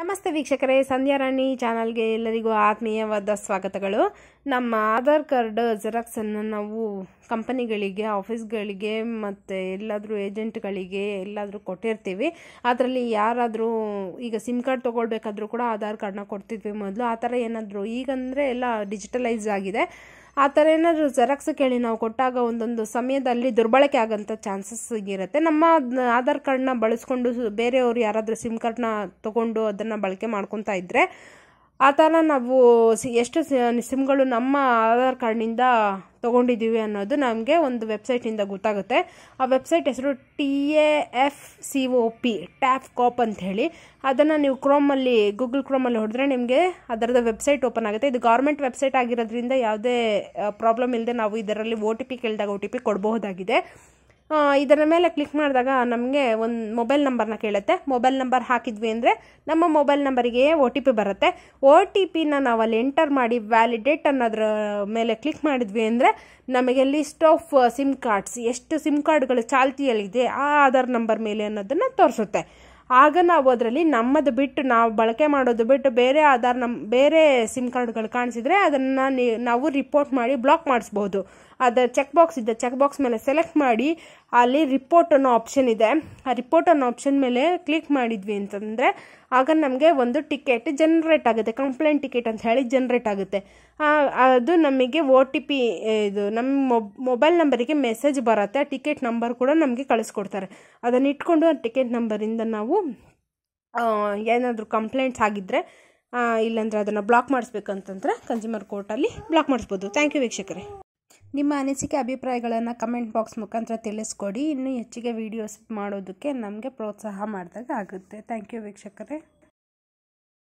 ನಮಸ್ತೆ ವೀಕ್ಷಕರೇ ಸಂಧ್ಯಾ ರಾಣಿ ಚಾನಲ್ಗೆ ಎಲ್ಲರಿಗೂ ಆತ್ಮೀಯವಾದ ಸ್ವಾಗತಗಳು ನಮ್ಮ ಆಧಾರ್ ಕಾರ್ಡ್ ಜೆರಾಕ್ಸನ್ನು ನಾವು ಕಂಪನಿಗಳಿಗೆ ಆಫೀಸ್ಗಳಿಗೆ ಮತ್ತು ಎಲ್ಲಾದರೂ ಏಜೆಂಟ್ಗಳಿಗೆ ಎಲ್ಲಾದರೂ ಕೊಟ್ಟಿರ್ತೀವಿ ಅದರಲ್ಲಿ ಯಾರಾದರೂ ಈಗ ಸಿಮ್ ಕಾರ್ಡ್ ತೊಗೊಳ್ಬೇಕಾದ್ರೂ ಕೂಡ ಆಧಾರ್ ಕಾರ್ಡ್ನ ಕೊಡ್ತಿದ್ವಿ ಮೊದಲು ಆ ಥರ ಏನಾದರೂ ಈಗಂದರೆ ಎಲ್ಲ ಡಿಜಿಟಲೈಸ್ ಆಗಿದೆ ಆ ಥರ ಏನಾದರೂ ಜೆರಾಕ್ಸ್ ಕೇಳಿ ನಾವು ಕೊಟ್ಟಾಗ ಒಂದೊಂದು ಸಮಯದಲ್ಲಿ ದುರ್ಬಳಕೆ ಆಗೋಂಥ ಚಾನ್ಸಸ್ ಇರುತ್ತೆ ನಮ್ಮ ಆಧಾರ್ ಕಾರ್ಡನ್ನ ಬಳಸ್ಕೊಂಡು ಬೇರೆಯವರು ಯಾರಾದರೂ ಸಿಮ್ ಕಾರ್ಡ್ನ ತೊಗೊಂಡು ಅದನ್ನು ಬಳಕೆ ಮಾಡ್ಕೊತಾ ಇದ್ದರೆ ಆ ಥರ ನಾವು ಸಿ ಎಷ್ಟು ಸಿಮ್ಗಳು ನಮ್ಮ ಆಧಾರ್ ಕಾರ್ಡ್ನಿಂದ ತೊಗೊಂಡಿದ್ದೀವಿ ಅನ್ನೋದು ನಮಗೆ ಒಂದು ವೆಬ್ಸೈಟಿಂದ ಗೊತ್ತಾಗುತ್ತೆ ಆ ವೆಬ್ಸೈಟ್ ಹೆಸರು T A F C O P tap cop ಅಂತ ಹೇಳಿ ಅದನ್ನು ನೀವು ಕ್ರೋಮಲ್ಲಿ ಗೂಗಲ್ ಕ್ರೋಮಲ್ಲಿ ಹೊಡೆದ್ರೆ ನಿಮಗೆ ಅದರದ್ದು ವೆಬ್ಸೈಟ್ ಓಪನ್ ಆಗುತ್ತೆ ಇದು ಗೌರ್ಮೆಂಟ್ ವೆಬ್ಸೈಟ್ ಆಗಿರೋದ್ರಿಂದ ಯಾವುದೇ ಪ್ರಾಬ್ಲಮ್ ಇಲ್ಲದೆ ನಾವು ಇದರಲ್ಲಿ ಓ ಟಿ ಪಿ ಕೇಳಿದಾಗ ಒ ಟಿ ಪಿ ಕೊಡಬಹುದಾಗಿದೆ ಇದರ ಮೇಲೆ ಕ್ಲಿಕ್ ಮಾಡಿದಾಗ ನಮಗೆ ಒಂದು ಮೊಬೈಲ್ ನಂಬರ್ನ ಕೇಳುತ್ತೆ ಮೊಬೈಲ್ ನಂಬರ್ ಹಾಕಿದ್ವಿ ಅಂದರೆ ನಮ್ಮ ಮೊಬೈಲ್ ನಂಬರಿಗೆ ಒ ಟಿ ಪಿ ಬರುತ್ತೆ ಒ ಟಿ ಪಿನ ನಾವು ಅಲ್ಲಿ ಎಂಟರ್ ಮಾಡಿ ವ್ಯಾಲಿಡೇಟ್ ಅನ್ನೋದ್ರ ಮೇಲೆ ಕ್ಲಿಕ್ ಮಾಡಿದ್ವಿ ಅಂದರೆ ನಮಗೆ ಲಿಸ್ಟ್ ಆಫ್ ಸಿಮ್ ಕಾರ್ಡ್ಸ್ ಎಷ್ಟು ಸಿಮ್ ಕಾರ್ಡ್ಗಳು ಚಾಲ್ತಿಯಲ್ಲಿದೆ ಆ ಆಧಾರ್ ನಂಬರ್ ಮೇಲೆ ಅನ್ನೋದನ್ನು ತೋರಿಸುತ್ತೆ ಆಗ ನಾವು ಅದರಲ್ಲಿ ನಮ್ಮದು ಬಿಟ್ಟು ನಾವು ಬಳಕೆ ಮಾಡೋದು ಬಿಟ್ಟು ಬೇರೆ ಆಧಾರ್ ನಮ್ಮ ಬೇರೆ ಸಿಮ್ ಕಾರ್ಡ್ಗಳು ಕಾಣಿಸಿದರೆ ಅದನ್ನು ನಾವು ರಿಪೋರ್ಟ್ ಮಾಡಿ ಬ್ಲಾಕ್ ಮಾಡಿಸ್ಬೋದು ಅದರ ಚೆಕ್ ಬಾಕ್ಸ್ ಇದೆ ಚೆಕ್ ಬಾಕ್ಸ್ ಮೇಲೆ ಸೆಲೆಕ್ಟ್ ಮಾಡಿ ಅಲ್ಲಿ ರಿಪೋರ್ಟ್ ಅನ್ನೋ ಆಪ್ಷನ್ ಇದೆ ಆ ರಿಪೋರ್ಟ್ ಅನ್ನೋ ಆಪ್ಷನ್ ಮೇಲೆ ಕ್ಲಿಕ್ ಮಾಡಿದ್ವಿ ಅಂತಂದರೆ ಆಗ ನಮಗೆ ಒಂದು ಟಿಕೆಟ್ ಜನ್ರೇಟ್ ಆಗುತ್ತೆ ಕಂಪ್ಲೇಂಟ್ ಟಿಕೆಟ್ ಅಂತ ಹೇಳಿ ಜನ್ರೇಟ್ ಆಗುತ್ತೆ ಅದು ನಮಗೆ ಒ ಟಿ ಪಿ ಇದು ನಮ್ಮ ಮೊಬ್ ಮೊಬೈಲ್ ನಂಬರಿಗೆ ಮೆಸೇಜ್ ಬರುತ್ತೆ ಆ ಟಿಕೆಟ್ ನಂಬರ್ ಕೂಡ ನಮಗೆ ಕಳಿಸ್ಕೊಡ್ತಾರೆ ಅದನ್ನು ಇಟ್ಕೊಂಡು ಆ ಟಿಕೆಟ್ ನಂಬರಿಂದ ನಾವು ಏನಾದರೂ ಕಂಪ್ಲೇಂಟ್ಸ್ ಆಗಿದ್ದರೆ ಇಲ್ಲಾಂದರೆ ಅದನ್ನು ಬ್ಲಾಕ್ ಮಾಡಿಸ್ಬೇಕಂತಂದ್ರೆ ಕನ್ಸ್ಯೂಮರ್ ಕೋರ್ಟಲ್ಲಿ ಬ್ಲಾಕ್ ಮಾಡಿಸ್ಬೋದು ಥ್ಯಾಂಕ್ ಯು ವೀಕ್ಷಕರೇ ನಿಮ್ಮ ಅನಿಸಿಕೆ ಅಭಿಪ್ರಾಯಗಳನ್ನು ಕಮೆಂಟ್ ಬಾಕ್ಸ್ ಮುಖಾಂತರ ತಿಳಿಸ್ಕೊಡಿ ಇನ್ನೂ ಹೆಚ್ಚಿಗೆ ವೀಡಿಯೋಸ್ ಮಾಡೋದಕ್ಕೆ ನಮಗೆ ಪ್ರೋತ್ಸಾಹ ಮಾಡಿದಾಗ ಆಗುತ್ತೆ ಥ್ಯಾಂಕ್ ಯು ವೀಕ್ಷಕರೇ